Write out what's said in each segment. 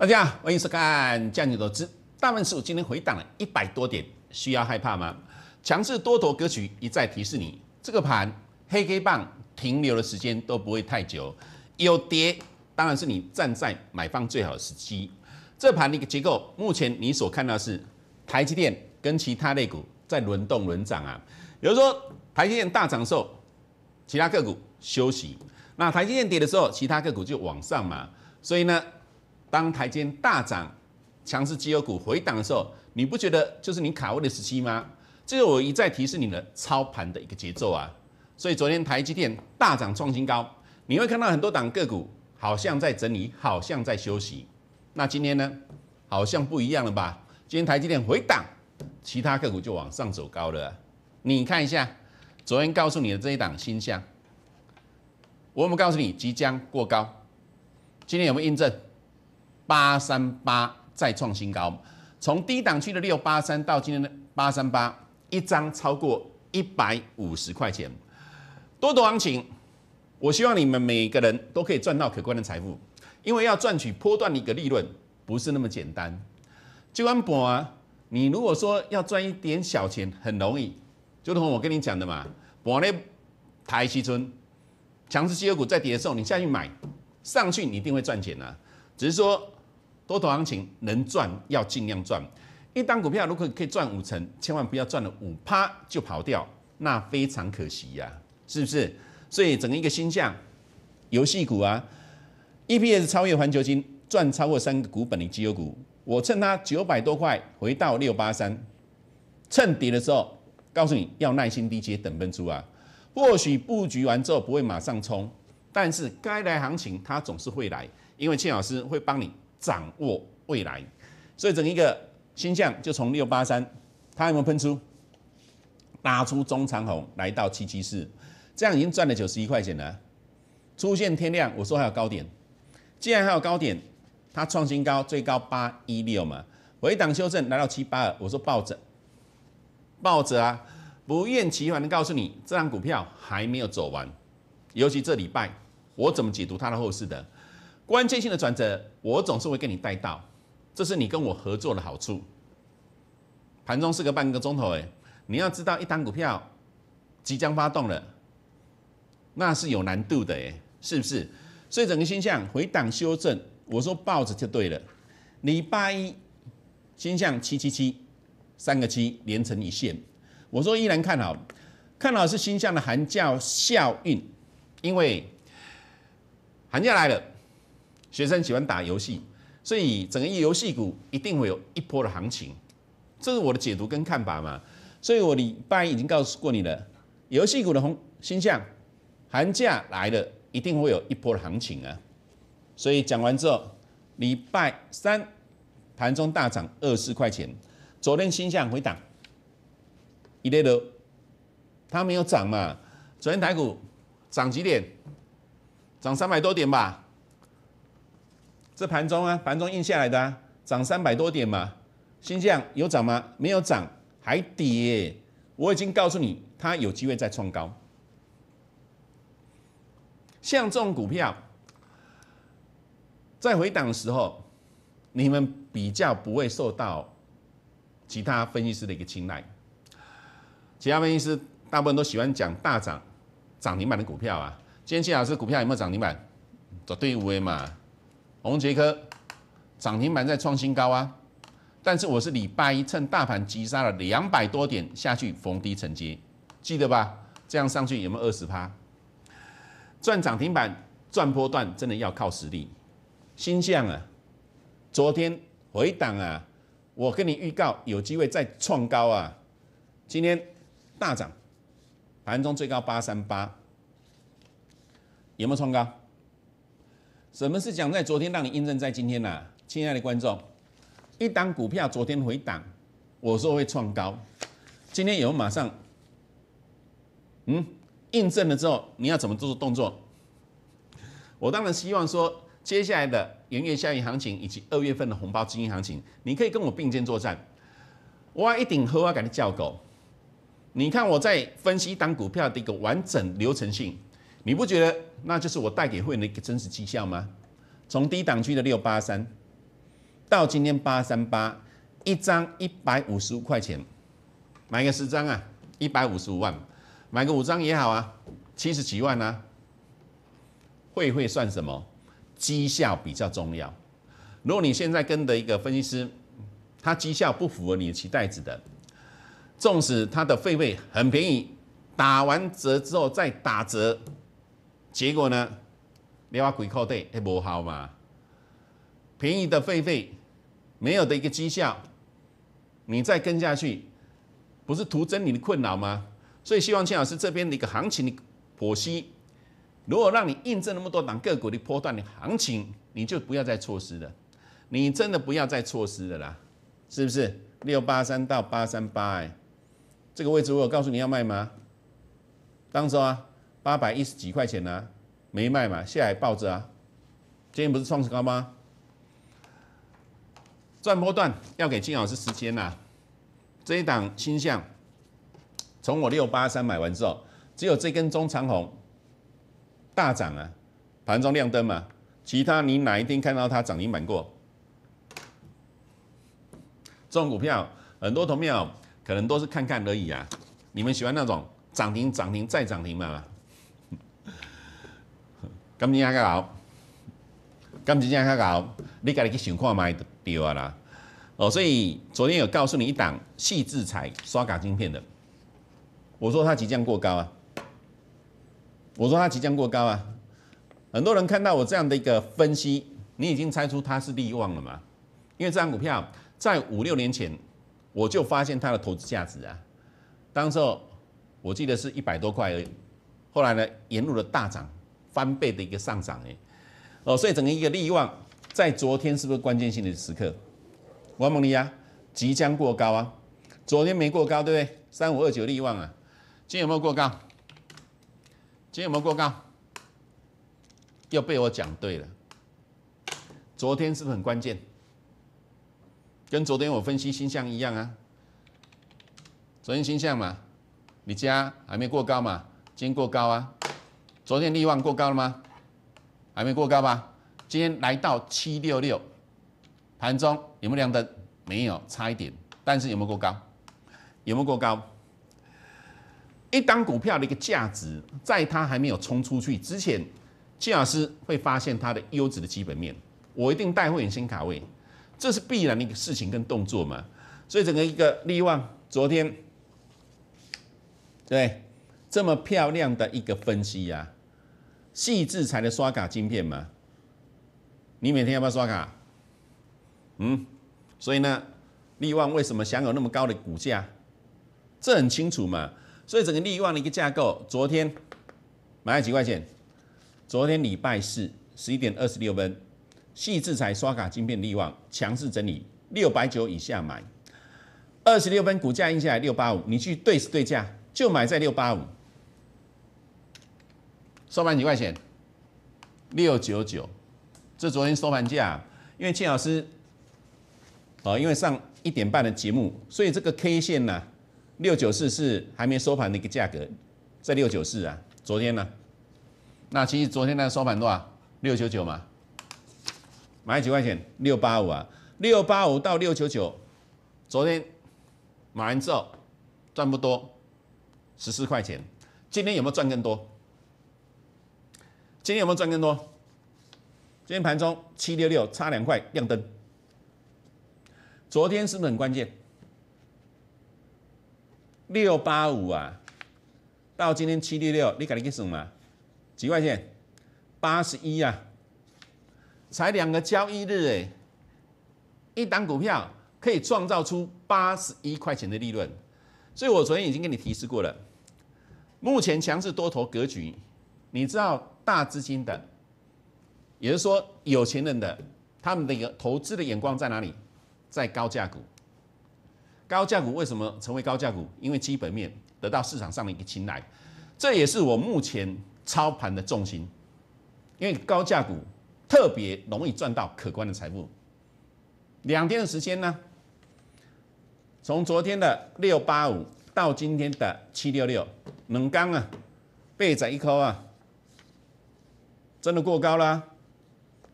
大家好，欢迎收看《酱酒投资》。大盘指数今天回档了一百多点，需要害怕吗？强势多头格局一再提示你，这个盘黑 K 棒停留的时间都不会太久。有跌，当然是你站在买方最好的时机。这盘的一个结构，目前你所看到是台积电跟其他类股在轮动轮涨啊。比如说，台积电大涨的时候，其他个股休息；那台积电跌的时候，其他个股就往上嘛。所以呢？当台阶大涨，强势基优股回档的时候，你不觉得就是你卡位的时期吗？这个我一再提示你的操盘的一个节奏啊。所以昨天台积电大涨创新高，你会看到很多档个股好像在整理，好像在休息。那今天呢，好像不一样了吧？今天台积电回档，其他个股就往上走高了。你看一下昨天告诉你的这一档新乡，我有告诉你即将过高，今天有没有印证？八三八再创新高，从低档区的六八三到今天的八三八，一张超过一百五十块钱。多多行情，我希望你们每个人都可以赚到可观的财富，因为要赚取波段的一个利润不是那么简单。就安博啊，你如果说要赚一点小钱很容易，就同我跟你讲的嘛，博呢台西村强势机构股在跌的时候，你下去买上去你一定会赚钱啊，只是说。多头行情能赚要尽量赚，一单股票如果可以赚五成，千万不要赚了五趴就跑掉，那非常可惜呀，是不是？所以整个一个新象游戏股啊，EPS 超越环球金赚超过三个股本的绩优股，我趁它九百多块回到六八三，趁底的时候告诉你要耐心低接等分出啊。或许布局完之后不会马上冲，但是该来行情它总是会来，因为庆老师会帮你。掌握未来，所以整一个星象就从六八三，它有没有喷出？拉出中长红来到七七四，这样已经赚了九十一块钱了。出现天亮，我说还有高点，既然还有高点，它创新高最高八一六嘛，回档修正来到七八二，我说抱着，抱着啊，不厌其烦的告诉你，这张股票还没有走完，尤其这礼拜我怎么解读它的后市的？关键性的转折，我总是会跟你带到，这是你跟我合作的好处。盘中是个半个钟头，哎，你要知道，一档股票即将发动了，那是有难度的，哎，是不是？所以整个星象回档修正，我说抱着就对了。礼拜一星象七七七三个七连成一线，我说依然看好，看好是星象的寒假效应，因为寒假来了。学生喜欢打游戏，所以整个游戏股一定会有一波的行情，这是我的解读跟看法嘛。所以我礼拜已经告诉过你了，游戏股的红星象，寒假来了，一定会有一波的行情啊。所以讲完之后，礼拜三盘中大涨二十块钱，昨天星象回档，一零六，它没有涨嘛。昨天台股涨几点？涨三百多点吧。这盘中啊，盘中印下来的啊，涨三百多点嘛。新疆有涨吗？没有涨，还跌。我已经告诉你，它有机会再创高。像这种股票，在回档的时候，你们比较不会受到其他分析师的一个青睐。其他分析师大部分都喜欢讲大涨、涨停板的股票啊。今天谢老师股票有没有涨停板？做对五位嘛。洪杰科涨停板在创新高啊，但是我是礼拜一趁大盘急杀了两百多点下去逢低承接，记得吧？这样上去有没有二十趴？赚涨停板赚波段真的要靠实力。新向啊，昨天回档啊，我跟你预告有机会再创高啊。今天大涨，盘中最高八三八，有没有创高？什么是讲在昨天让你印证在今天啊？亲爱的观众，一档股票昨天回档，我说会创高，今天有马上，嗯，印证了之后，你要怎么做出动作？我当然希望说，接下来的元月效应行情以及二月份的红包资金行情，你可以跟我并肩作战。我一顶，我赶你叫狗。你看我在分析一档股票的一个完整流程性。你不觉得那就是我带给会员的一个真实绩效吗？从低档区的六八三到今天八三八，一张一百五十五块钱，买个十张啊，一百五十五万；买个五张也好啊，七十几万啊。会会算什么？绩效比较重要。如果你现在跟的一个分析师，他绩效不符合你的期待值的，纵使他的费费很便宜，打完折之后再打折。结果呢？你把鬼靠对，还不好嘛？便宜的废废，没有的一个绩效，你再跟下去，不是徒增你的困扰吗？所以希望金老师这边的一个行情的剖析，如果让你印证那么多档个股的波段的行情，你就不要再错失了。你真的不要再错失了啦，是不是？六八三到八三八，哎，这个位置我有告诉你要卖吗？当时啊。八百一十几块钱呢，没卖嘛，现在抱着啊。今天不是创十高吗？转波段要给金老师时间呐。这一档新象，从我六八三买完之后，只有这根中长红大涨啊，盘中亮灯嘛。其他你哪一天看到它涨停板过？这种股票很多同票可能都是看看而已啊。你们喜欢那种涨停涨停再涨停嘛？今年也较好，今年也较好，你该去想看卖掉啊啦！哦，所以昨天有告诉你一档细制裁刷卡芯片的，我说它即将过高啊，我说它即将过高啊。很多人看到我这样的一个分析，你已经猜出它是利旺了吗？因为这张股票在五六年前我就发现它的投资价值啊，当时候我记得是一百多块而已，后来呢沿路的大涨。翻倍的一个上涨哎，哦，所以整个一个利望在昨天是不是关键性的时刻？我问你啊，即将过高啊，昨天没过高对不对？三五二九利望啊，今天有没有过高？今天有没有过高？又被我讲对了。昨天是不是很关键？跟昨天我分析星象一样啊。昨天星象嘛，你家还没过高嘛，今天过高啊。昨天利旺过高了吗？还没过高吧？今天来到七六六，盘中有没有亮灯？没有，差一点。但是有没有过高？有没有过高？一档股票的一个价值，在它还没有冲出去之前，纪老师会发现它的优质的基本面。我一定带会员先卡位，这是必然的一个事情跟动作嘛。所以整个一个利旺，昨天对这么漂亮的一个分析呀。细制裁的刷卡晶片吗？你每天要不要刷卡？嗯，所以呢，利旺为什么享有那么高的股价？这很清楚嘛。所以整个利旺的一个架构，昨天买了几块钱？昨天礼拜四十一点二十六分，细制裁刷卡晶片利旺强势整理六百九以下买。二十六分股价印下来六八五，你去对时对价就买在六八五。收盘几块钱？六九九，这昨天收盘价，因为庆老师，啊，因为上一点半的节目，所以这个 K 线呢，六九四是还没收盘的一个价格，在六九四啊，昨天呢，那其实昨天的收盘多少？六九九嘛，买几块钱？六八五啊，六八五到六九九，昨天买完之后赚不多，十四块钱，今天有没有赚更多？今天有没有赚更多？今天盘中七六六差两块亮灯，昨天是不是很关键？六八五啊，到今天七六六，你赶紧去算嘛，几块钱？八十一啊，才两个交易日哎，一档股票可以创造出八十一块钱的利润，所以我昨天已经跟你提示过了，目前强势多头格局。你知道大资金的，也是说有钱人的，他们的一个投资的眼光在哪里？在高价股。高价股为什么成为高价股？因为基本面得到市场上的一个青睐，这也是我目前操盘的重心。因为高价股特别容易赚到可观的财富。两天的时间呢，从昨天的六八五到今天的七六六，能干啊，背涨一扣啊。真的过高啦？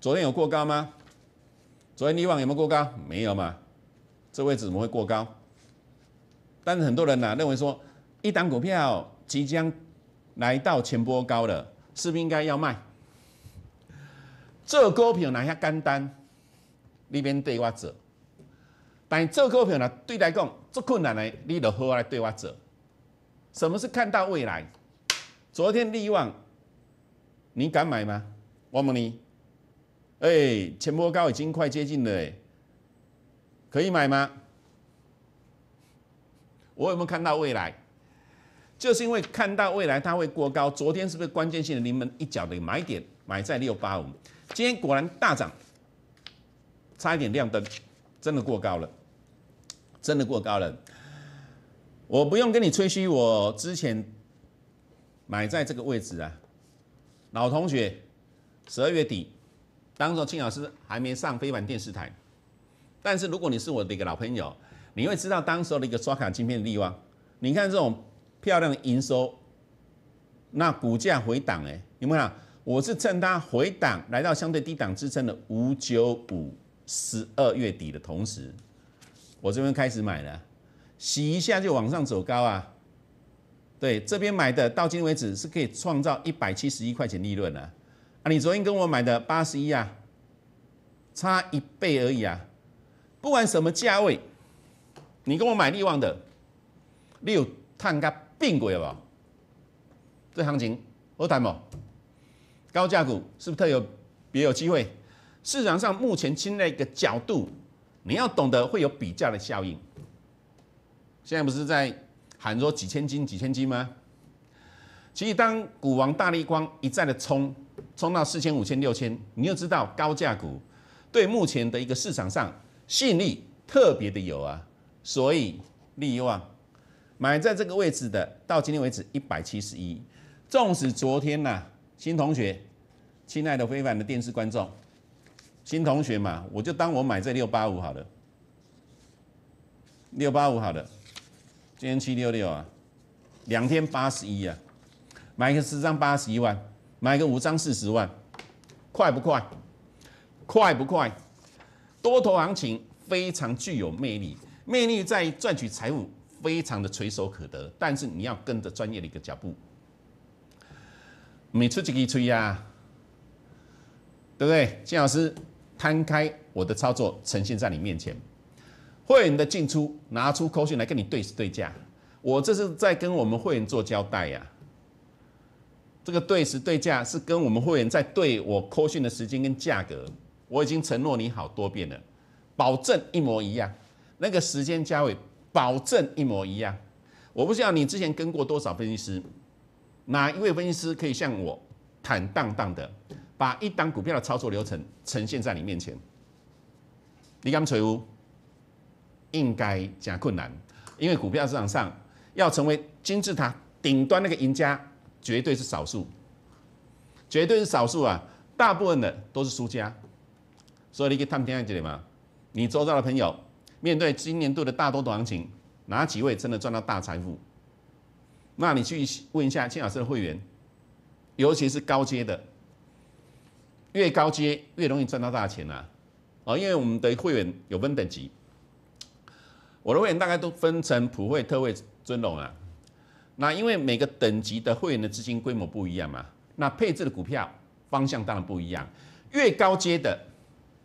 昨天有过高吗？昨天利往有没有过高？没有嘛，这位置怎么会过高？但是很多人呢认为说，一档股票即将来到前波高了，是不是应该要卖？这股票哪下干单，你别对我走。但这股票呢，对来讲这困难呢，你就好来对我走。什么是看到未来？昨天利旺。你敢买吗，我问你，哎，前波高已经快接近了，哎，可以买吗？我有没有看到未来？就是因为看到未来它会过高。昨天是不是关键性的临门一脚的买点，买在六八五？今天果然大涨，差一点亮灯，真的过高了，真的过高了。我不用跟你吹嘘，我之前买在这个位置啊。老同学，十二月底，当时庆老师还没上非凡电视台。但是如果你是我的一个老朋友，你会知道当时候的一个刷卡芯片的利忘。你看这种漂亮的营收，那股价回档哎，有们看，我是趁它回档来到相对低档支撑的五九五，十二月底的同时，我这边开始买了，洗一下就往上走高啊。对，这边买的到今为止是可以创造一百七十一块钱利润了。啊，你昨天跟我买的八十一啊，差一倍而已啊。不管什么价位，你跟我买力旺的，你有看人并轨鬼了吧？这行情我谈不？高价股是不是特有别有机会？市场上目前看一个角度，你要懂得会有比较的效应。现在不是在。喊说几千斤几千斤吗？其实当股王大力光一再的冲，冲到四千五千六千，你就知道高价股对目前的一个市场上吸引力特别的有啊。所以力旺买在这个位置的，到今天为止一百七十一。纵使昨天呐，新同学，亲爱的非凡的电视观众，新同学嘛，我就当我买在六八五好了，六八五好了。今天七六六啊，两天八十一啊，买个十张八十一万，买个五张四十万，快不快？快不快？多头行情非常具有魅力，魅力在赚取财富非常的垂手可得，但是你要跟着专业的一个脚步，每次自己吹呀，对不对？金老师，摊开我的操作呈现在你面前。会员的进出，拿出扣 o 来跟你对时对价。我这是在跟我们会员做交代呀。这个对时对价是跟我们会员在对，我扣 o 的时间跟价格，我已经承诺你好多遍了，保证一模一样。那个时间价位，保证一模一样。我不知道你之前跟过多少分析师，哪一位分析师可以像我坦荡荡的把一单股票的操作流程呈现在你面前？你敢吹乌？应该加困难，因为股票市场上要成为金字塔顶端那个赢家，绝对是少数，绝对是少数啊！大部分的都是输家，所以你可以探听在这里吗？你周遭的朋友面对今年度的大多多行情，哪几位真的赚到大财富？那你去问一下青老师的会员，尤其是高阶的，越高阶越容易赚到大钱啊！啊，因为我们的会员有分等级。我的会员大概都分成普惠、特惠、尊荣啊。那因为每个等级的会员的资金规模不一样嘛，那配置的股票方向当然不一样。越高阶的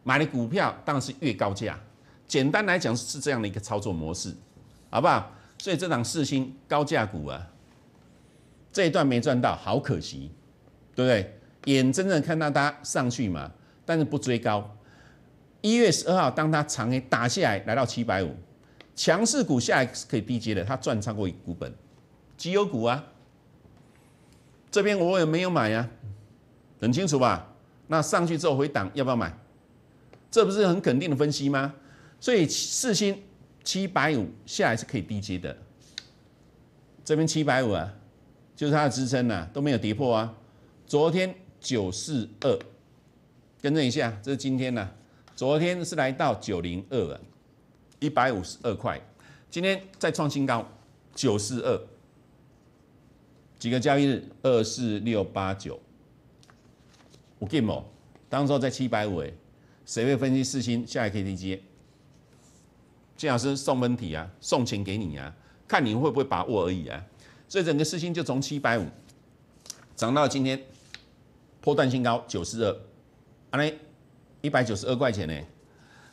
买的股票当然是越高价。简单来讲是这样的一个操作模式，好不好？所以这档四星高价股啊，这一段没赚到，好可惜，对不对？眼睁睁看到它上去嘛，但是不追高。一月十二号，当它长黑打下来，来到七百五。强势股下来是可以低接的，它赚超过股本，绩优股啊，这边我也没有买啊，很清楚吧？那上去之后回档要不要买？这不是很肯定的分析吗？所以四星七百五下来是可以低接的，这边七百五啊，就是它的支撑呐，都没有跌破啊。昨天九四二，更正一下，这是今天呐，昨天是来到九零二了。一百五十二块，今天再创新高，九四二。几个交易日，二四六八九。我 g a m e you，在七百五哎，谁会分析四星？下来可以接。金老师送问题啊，送钱给你啊，看你会不会把握而已啊。所以整个四星就从七百五涨到今天破断新高九四二，啊嘞一百九十二块钱呢。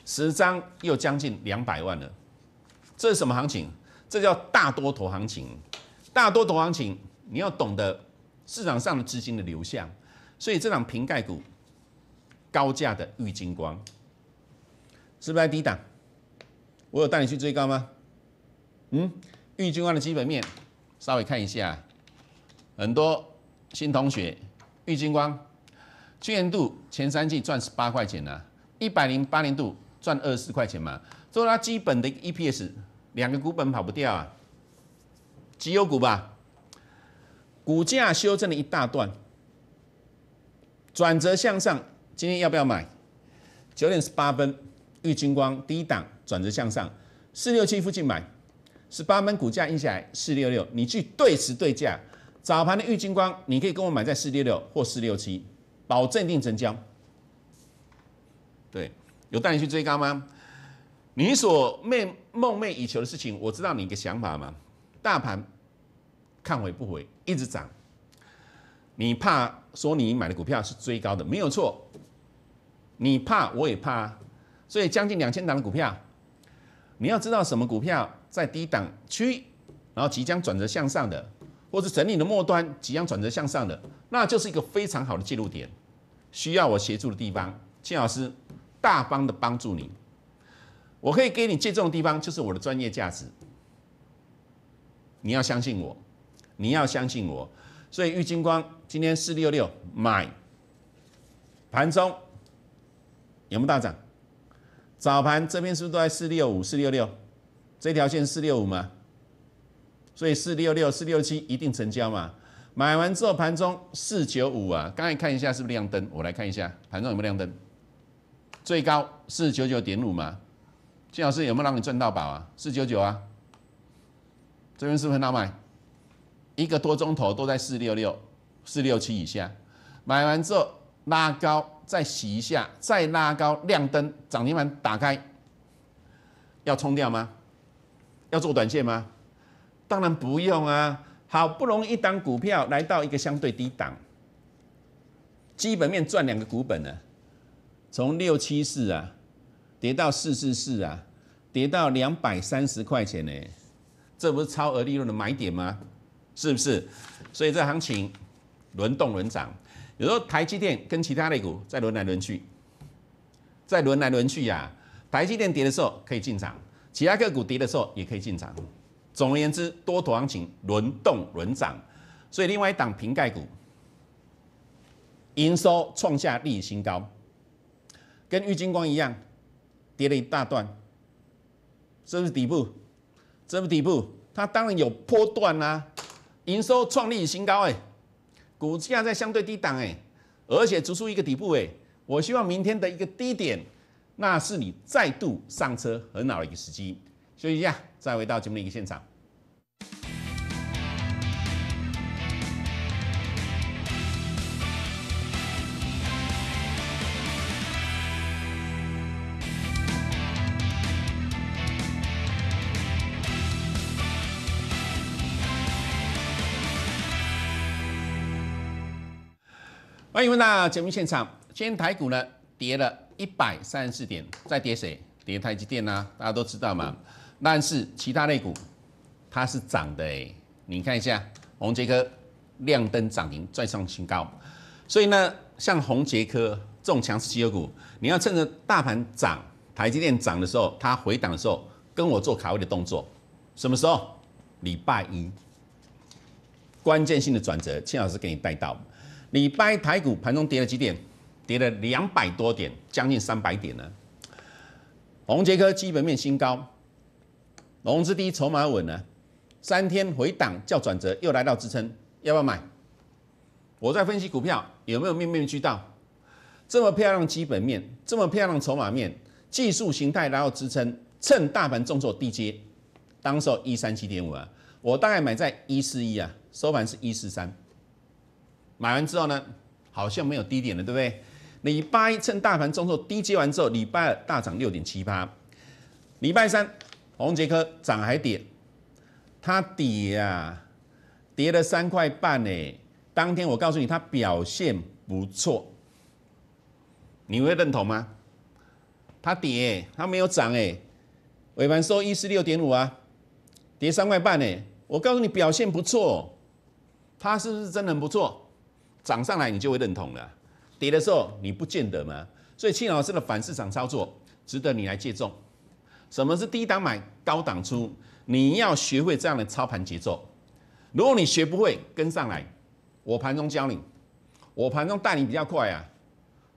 十张又将近两百万了，这是什么行情？这叫大多头行情。大多头行情，你要懂得市场上的资金的流向。所以这场瓶盖股高价的玉金光，是不是在低档？我有带你去追高吗？嗯，玉金光的基本面稍微看一下，很多新同学，玉金光去年度前三季赚十八块钱啊，一百零八年度。赚二十块钱嘛，做它基本的 EPS，两个股本跑不掉啊，绩优股吧，股价修正了一大段，转折向上，今天要不要买？九点十八分，玉金光第一档转折向上，四六七附近买，十八分股价印下来四六六，你去对时对价，早盘的玉金光你可以跟我买在四六六或四六七，保证定成交，对。有带你去追高吗？你所梦梦寐以求的事情，我知道你一个想法嘛？大盘看回不回，一直涨。你怕说你买的股票是追高的，没有错。你怕，我也怕，所以将近两千档的股票，你要知道什么股票在低档区，然后即将转折向上的，或是整理的末端即将转折向上的，那就是一个非常好的介入点。需要我协助的地方，金老师。大方的帮助你，我可以给你借这种地方，就是我的专业价值。你要相信我，你要相信我。所以玉金光今天四六六买，盘中有没有大涨？早盘这边是不是都在四六五、四六六？这条线四六五嘛，所以四六六、四六七一定成交嘛。买完之后盘中四九五啊，刚才看一下是不是亮灯？我来看一下盘中有没有亮灯。最高四九九点五嘛，金老师有没有让你赚到宝啊？四九九啊，这边是不是很好买？一个多钟头都在四六六、四六七以下，买完之后拉高再洗一下，再拉高亮灯涨停板打开，要冲掉吗？要做短线吗？当然不用啊，好不容易一档股票来到一个相对低档，基本面赚两个股本呢。从六七四啊，跌到四四四啊，跌到两百三十块钱呢，这不是超额利润的买点吗？是不是？所以这行情轮动轮涨，有时候台积电跟其他类股在轮来轮去，在轮来轮去呀。台积电跌的时候可以进场，其他个股跌的时候也可以进场。总而言之，多头行情轮动轮涨，所以另外一档瓶盖股营收创下历史新高。跟郁金光一样，跌了一大段，这是底部，这是底部，它当然有波段啦，营收创历史新高哎，股价在相对低档哎，而且逐出一个底部哎，我希望明天的一个低点，那是你再度上车很好的一个时机，休息一下，再回到节目的一个现场。欢迎回到节目现场。今天台股呢跌了一百三十四点，再跌谁？跌台积电呐，大家都知道嘛。但是其他类股它是涨的哎，你看一下红杰科亮灯涨停，再创新高。所以呢，像红杰科这种强势机油股，你要趁着大盘涨、台积电涨的时候，它回档的时候，跟我做卡位的动作。什么时候？礼拜一，关键性的转折，庆老师给你带到。你掰台股盘中跌了几点？跌了两百多点，将近三百点呢。宏杰科基本面新高，融资低筹码稳呢，三天回档叫转折，又来到支撑，要不要买？我在分析股票有没有面面俱到？这么漂亮基本面，这么漂亮筹码面，技术形态来到支撑，趁大盘重挫低阶，当时一三七点五啊，我大概买在一四一啊，收盘是一四三。买完之后呢，好像没有低点了，对不对？礼拜一趁大盘中后低接完之后，礼拜二大涨六点七八，礼拜三红杰科涨还跌，它跌呀，跌了三块半呢。当天我告诉你它表现不错，你会认同吗？它跌，它没有涨哎。尾盘收一四六点五啊，跌三块半呢。我告诉你表现不错，它是不是真的不错？涨上来你就会认同了，跌的时候你不见得嘛。所以庆老师的反市场操作值得你来借重。什么是低档买高档出？你要学会这样的操盘节奏。如果你学不会跟上来，我盘中教你，我盘中带你比较快啊，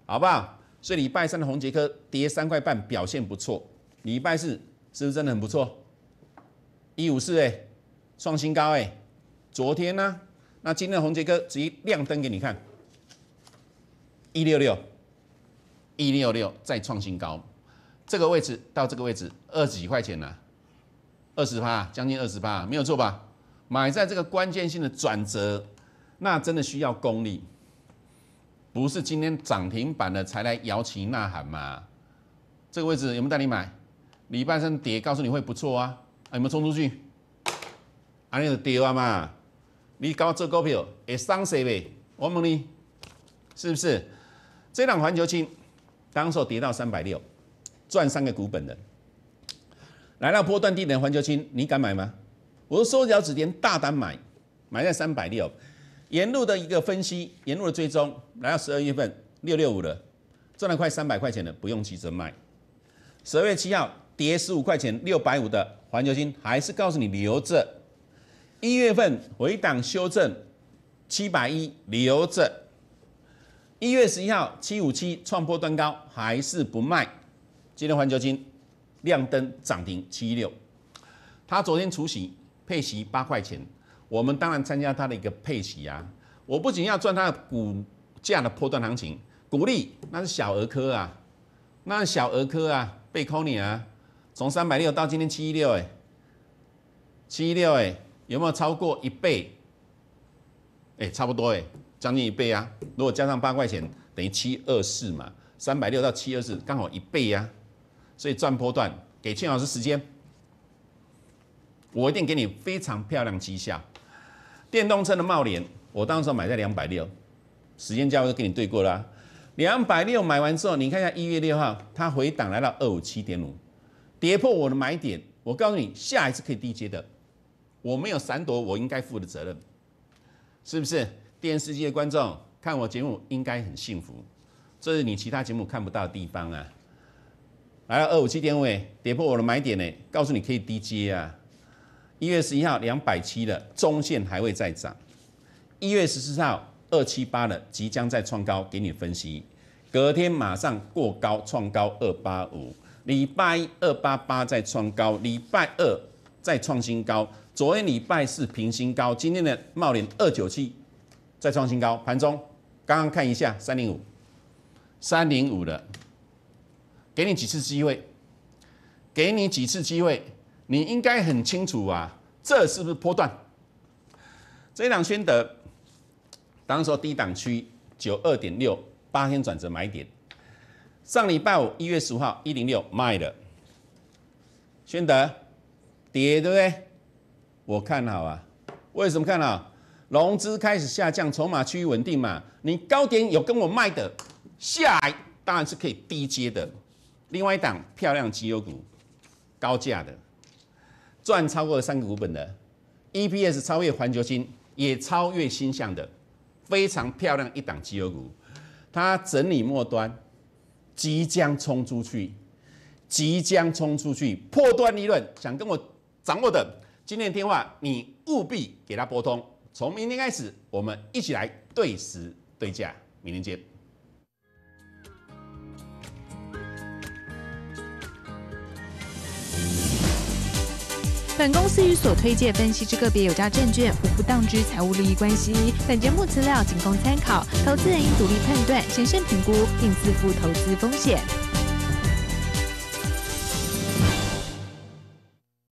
好不好？所以礼拜三的红杰科跌三块半，表现不错。礼拜四是不是真的很不错？一五四哎，创新高哎，昨天呢？那今天的红杰哥直接亮灯给你看，一六六，一六六再创新高，这个位置到这个位置二十几块钱呐？二十八，将近二十八，没有错吧？买在这个关键性的转折，那真的需要功力，不是今天涨停板了才来摇旗呐喊嘛？这个位置有没有带你买？礼拜三跌，告诉你会不错啊，啊有没有冲出去？啊你就丢啊嘛。你搞这个股票，哎，上色倍，我问你，是不是？这档环球青，刚手跌到三百六，赚三个股本的。来到波段低点环球青，你敢买吗？我说收脚趾尖，大胆买，买在三百六，沿路的一个分析，沿路的追踪，来到十二月份六六五的，赚了快三百块钱了，不用急着卖。十二月七号跌十五块钱，六百五的环球青，还是告诉你留着。一月份回档修正七百一，留着。一月十一号七五七创波端高，还是不卖。今天环球金亮灯涨停七一六，他昨天出席配息八块钱，我们当然参加他的一个配息啊。我不仅要赚他的股价的破段行情，鼓励那是小儿科啊，那是小儿科啊，被扣你啊。从三百六到今天七一六，哎，七一六，哎。有没有超过一倍？哎，差不多哎，将近一倍啊！如果加上八块钱，等于七二四嘛，三百六到七二四刚好一倍呀。所以赚波段，给庆老师时间，我一定给你非常漂亮绩效。电动车的帽联，我当时候买在两百六，时间价位都给你对过了。两百六买完之后，你看一下一月六号，它回档来到二五七点五，跌破我的买点。我告诉你，下一次可以低接的。我没有闪躲，我应该负的责任，是不是？电视机的观众看我节目应该很幸福，这是你其他节目看不到的地方啊！来了二五七点位跌破我的买点呢，告诉你可以低接啊！一月十一号两百七的中线还会再涨。一月十四号二七八的即将再创高，给你分析。隔天马上过高创高二八五，礼拜一二八八再创高，礼拜二再创新高。昨天礼拜四平新高，今天的茂林二九七再创新高。盘中刚刚看一下三零五，三零五的，给你几次机会，给你几次机会，你应该很清楚啊，这是不是波段？这一档宣德，当时说低档区九二点六，八天转折买点。上礼拜五一月十五号一零六卖的，宣德跌对不对？我看好啊，为什么看好？融资开始下降，筹码趋于稳定嘛。你高点有跟我卖的下来，当然是可以低接的。另外一档漂亮绩优股，高价的，赚超过了三个股本的，EPS 超越环球金，也超越新向的，非常漂亮一档绩优股。它整理末端，即将冲出去，即将冲出去破断利润，想跟我掌握的。今天的电话你务必给他拨通。从明天开始，我们一起来对时对价。明天见。本公司与所推介分析之个别有价证券无不当之财务利益关系。本节目资料仅供参考，投资人应独立判断、审慎评估，并自负投资风险。